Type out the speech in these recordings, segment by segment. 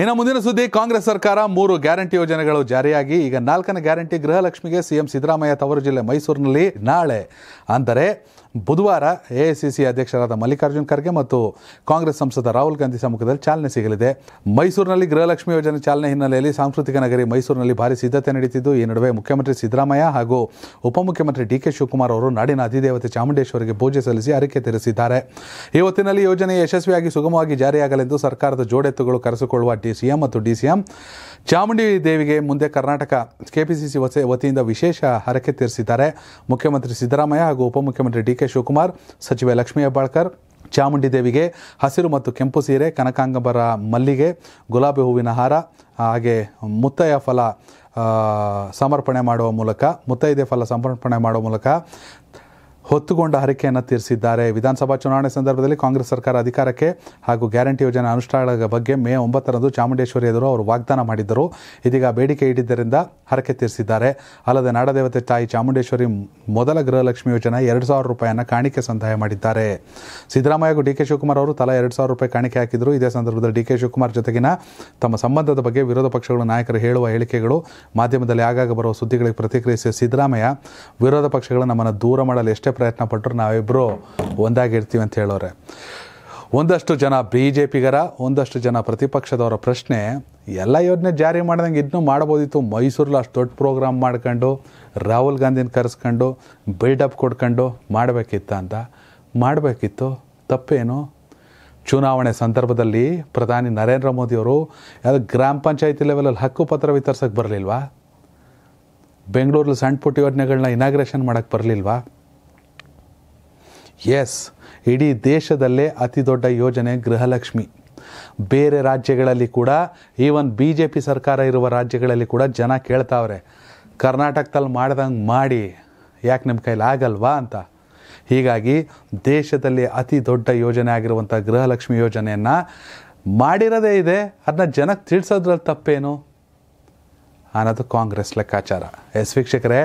ಇನ್ನು ಮುಂದಿನ ಸುದ್ದಿ ಕಾಂಗ್ರೆಸ್ ಸರ್ಕಾರ ಮೂರು ಗ್ಯಾರಂಟಿ ಯೋಜನೆಗಳು ಜಾರಿಯಾಗಿ ಈಗ ನಾಲ್ಕನೇ ಗ್ಯಾರಂಟಿ ಗೃಹಲಕ್ಷ್ಮಿಗೆ ಸಿಎಂ ಸಿದ್ದರಾಮಯ್ಯ ತವರು ಜಿಲ್ಲೆ ಮೈಸೂರಿನಲ್ಲಿ ನಾಳೆ ಅಂದರೆ ಬುಧವಾರ ಎ ಅಧ್ಯಕ್ಷರಾದ ಮಲ್ಲಿಕಾರ್ಜುನ್ ಖರ್ಗೆ ಮತ್ತು ಕಾಂಗ್ರೆಸ್ ಸಂಸದ ರಾಹುಲ್ ಗಾಂಧಿ ಸಮ್ಮುಖದಲ್ಲಿ ಚಾಲನೆ ಸಿಗಲಿದೆ ಮೈಸೂರಿನಲ್ಲಿ ಗೃಹಲಕ್ಷ್ಮಿ ಯೋಜನೆ ಚಾಲನೆ ಹಿನ್ನೆಲೆಯಲ್ಲಿ ಸಾಂಸ್ಕೃತಿಕ ನಗರಿ ಮೈಸೂರಿನಲ್ಲಿ ಭಾರಿ ಸಿದ್ಧತೆ ನಡೆಯುತ್ತಿದ್ದು ಈ ನಡುವೆ ಮುಖ್ಯಮಂತ್ರಿ ಸಿದ್ದರಾಮಯ್ಯ ಹಾಗೂ ಉಪಮುಖ್ಯಮಂತ್ರಿ ಡಿ ಕೆ ಶಿವಕುಮಾರ್ ಅವರು ನಾಡಿನ ಅಧಿದೇವತೆ ಚಾಮುಂಡೇಶ್ವರಿಗೆ ಪೂಜೆ ಸಲ್ಲಿಸಿ ಅರಿಕೆ ತೆರೆಸಿದ್ದಾರೆ ಈ ಹೊತ್ತಿನಲ್ಲಿ ಯೋಜನೆ ಯಶಸ್ವಿಯಾಗಿ ಸುಗಮವಾಗಿ ಜಾರಿಯಾಗಲೆಂದು ಸರ್ಕಾರದ ಜೋಡೆತ್ತುಗಳು ಕರೆಸಿಕೊಳ್ಳುವ ಡಿಸಿಎಂ ಮತ್ತು ಡಿಸಿಎಂ ಚಾಮುಂಡಿ ದೇವಿಗೆ ಮುಂದೆ ಕರ್ನಾಟಕ ಕೆಪಿಸಿಸಿ ವತಿಯಿಂದ ವಿಶೇಷ ಹರಕೆ ತೀರಿಸಿದ್ದಾರೆ ಮುಖ್ಯಮಂತ್ರಿ ಸಿದ್ದರಾಮಯ್ಯ ಹಾಗೂ ಉಪಮುಖ್ಯಮಂತ್ರಿ ಡಿ ಕೆ ಶಿವಕುಮಾರ್ ಸಚಿವೆ ಲಕ್ಷ್ಮೀ ಹೆಬ್ಬಾಳ್ಕರ್ ಚಾಮುಂಡಿ ದೇವಿಗೆ ಹಸಿರು ಮತ್ತು ಕೆಂಪು ಸೀರೆ ಕನಕಾಂಗಬರ ಮಲ್ಲಿಗೆ ಗುಲಾಬಿ ಹೂವಿನ ಹಾರ ಹಾಗೆ ಮುತ್ತಯ್ಯ ಫಲ ಸಮರ್ಪಣೆ ಮಾಡುವ ಮೂಲಕ ಮುತ್ತೈದೆ ಫಲ ಸಮರ್ಪಣೆ ಮಾಡುವ ಮೂಲಕ ಹೊತ್ತುಗೊಂಡ ಹರಕೆಯನ್ನು ತೀರಿಸಿದ್ದಾರೆ ವಿಧಾನಸಭಾ ಚುನಾವಣೆ ಸಂದರ್ಭದಲ್ಲಿ ಕಾಂಗ್ರೆಸ್ ಸರ್ಕಾರ ಅಧಿಕಾರಕ್ಕೆ ಹಾಗೂ ಗ್ಯಾರಂಟಿ ಯೋಜನೆ ಅನುಷ್ಠಾನದ ಬಗ್ಗೆ ಮೇ ಒಂಬತ್ತರಂದು ಚಾಮುಂಡೇಶ್ವರಿ ಎದುರು ಅವರು ವಾಗ್ದಾನ ಮಾಡಿದ್ದರು ಇದೀಗ ಬೇಡಿಕೆ ಇಟ್ಟಿದ್ದರಿಂದ ಹರಕೆ ತೀರಿಸಿದ್ದಾರೆ ಅಲ್ಲದೆ ನಾಡದೇವತೆ ತಾಯಿ ಚಾಮುಂಡೇಶ್ವರಿ ಮೊದಲ ಗೃಹಲಕ್ಷ್ಮಿ ಯೋಜನೆ ಎರಡು ಸಾವಿರ ರೂಪಾಯಿಯನ್ನು ಕಾಣಿಕೆ ಸಂದಾಯ ಮಾಡಿದ್ದಾರೆ ಸಿದ್ದರಾಮಯ್ಯ ಹಾಗೂ ಡಿ ಕೆ ಶಿವಕುಮಾರ್ ಅವರು ತಲಾ ಎರಡು ಸಾವಿರ ರೂಪಾಯಿ ಕಾಣಿಕೆ ಹಾಕಿದ್ರು ಇದೇ ಸಂದರ್ಭದಲ್ಲಿ ಡಿ ಕೆ ಶಿವಕುಮಾರ್ ಜೊತೆಗಿನ ತಮ್ಮ ಸಂಬಂಧದ ಬಗ್ಗೆ ವಿರೋಧ ಪಕ್ಷಗಳ ನಾಯಕರು ಹೇಳುವ ಹೇಳಿಕೆಗಳು ಮಾಧ್ಯಮದಲ್ಲಿ ಆಗಾಗ ಬರುವ ಸುದ್ದಿಗಳಿಗೆ ಪ್ರತಿಕ್ರಿಯಿಸಿದ ಸಿದ್ದರಾಮಯ್ಯ ವಿರೋಧ ಪಕ್ಷಗಳು ನಮ್ಮನ್ನು ದೂರ ಮಾಡಲು ಎಷ್ಟೇ ಪ್ರಯತ್ನ ಪಟ್ಟರು ನಾವಿಬ್ಬರು ಒಂದಾಗಿರ್ತೀವಿ ಅಂತ ಹೇಳೋರೆ ಒಂದಷ್ಟು ಜನ ಬಿ ಜೆ ಪಿಗರ ಒಂದಷ್ಟು ಜನ ಪ್ರತಿಪಕ್ಷದವರ ಪ್ರಶ್ನೆ ಎಲ್ಲ ಯೋಜನೆ ಜಾರಿ ಮಾಡ್ದಂಗೆ ಇದನ್ನೂ ಮಾಡ್ಬೋದಿತ್ತು ಮೈಸೂರಲ್ಲಿ ಅಷ್ಟು ದೊಡ್ಡ ಪ್ರೋಗ್ರಾಮ್ ಮಾಡ್ಕೊಂಡು ರಾಹುಲ್ ಗಾಂಧಿನ ಕರೆಸ್ಕೊಂಡು ಬಿಲ್ಡಪ್ ಕೊಡ್ಕೊಂಡು ಮಾಡಬೇಕಿತ್ತ ಅಂತ ಮಾಡಬೇಕಿತ್ತು ತಪ್ಪೇನು ಚುನಾವಣೆ ಸಂದರ್ಭದಲ್ಲಿ ಪ್ರಧಾನಿ ನರೇಂದ್ರ ಮೋದಿಯವರು ಯಾವುದು ಗ್ರಾಮ ಪಂಚಾಯತಿ ಲೆವೆಲಲ್ಲಿ ಹಕ್ಕುಪತ್ರ ವಿತರಿಸೋಕ್ಕೆ ಬರಲಿಲ್ವಾ ಬೆಂಗಳೂರಲ್ಲಿ ಸಣ್ಣ ಪುಟ್ಟ ಯೋಜನೆಗಳನ್ನ ಇನಾಗ್ರೇಷನ್ ಮಾಡೋಕ್ಕೆ ಬರಲಿಲ್ವಾ ಎಸ್ ಇಡೀ ದೇಶದಲ್ಲೇ ಅತಿ ದೊಡ್ಡ ಯೋಜನೆ ಗೃಹಲಕ್ಷ್ಮಿ ಬೇರೆ ರಾಜ್ಯಗಳಲ್ಲಿ ಕೂಡ ಈವನ್ ಬಿ ಜೆ ಪಿ ಸರ್ಕಾರ ಇರುವ ರಾಜ್ಯಗಳಲ್ಲಿ ಕೂಡ ಜನ ಕೇಳ್ತಾವ್ರೆ ಕರ್ನಾಟಕದಲ್ಲಿ ಮಾಡ್ದಂಗೆ ಮಾಡಿ ಯಾಕೆ ನಿಮ್ಮ ಕೈಲಿ ಆಗಲ್ವಾ ಅಂತ ಹೀಗಾಗಿ ದೇಶದಲ್ಲಿ ಅತಿ ದೊಡ್ಡ ಯೋಜನೆ ಆಗಿರುವಂಥ ಗೃಹಲಕ್ಷ್ಮಿ ಯೋಜನೆಯನ್ನು ಮಾಡಿರೋದೇ ಇದೆ ಅದನ್ನ ಜನಕ್ಕೆ ತಿಳಿಸೋದ್ರಲ್ಲಿ ತಪ್ಪೇನು ಅನ್ನೋದು ಕಾಂಗ್ರೆಸ್ ಲೆಕ್ಕಾಚಾರ ಎಸ್ ವೀಕ್ಷಕರೇ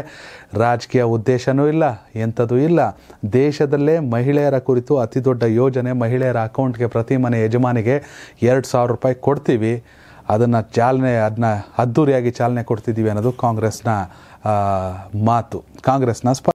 ರಾಜಕೀಯ ಉದ್ದೇಶನೂ ಇಲ್ಲ ಎಂಥದೂ ಇಲ್ಲ ದೇಶದಲ್ಲೇ ಮಹಿಳೆಯರ ಕುರಿತು ಅತಿ ದೊಡ್ಡ ಯೋಜನೆ ಮಹಿಳೆಯರ ಅಕೌಂಟ್ಗೆ ಪ್ರತಿ ಮನೆ ಯಜಮಾನಿಗೆ ಎರಡು ಸಾವಿರ ರೂಪಾಯಿ ಕೊಡ್ತೀವಿ ಅದನ್ನು ಚಾಲನೆ ಅದನ್ನ ಅದ್ದೂರಿಯಾಗಿ ಚಾಲನೆ ಕೊಡ್ತಿದ್ದೀವಿ ಅನ್ನೋದು ಕಾಂಗ್ರೆಸ್ನ ಮಾತು ಕಾಂಗ್ರೆಸ್ನ ಸ್ಪ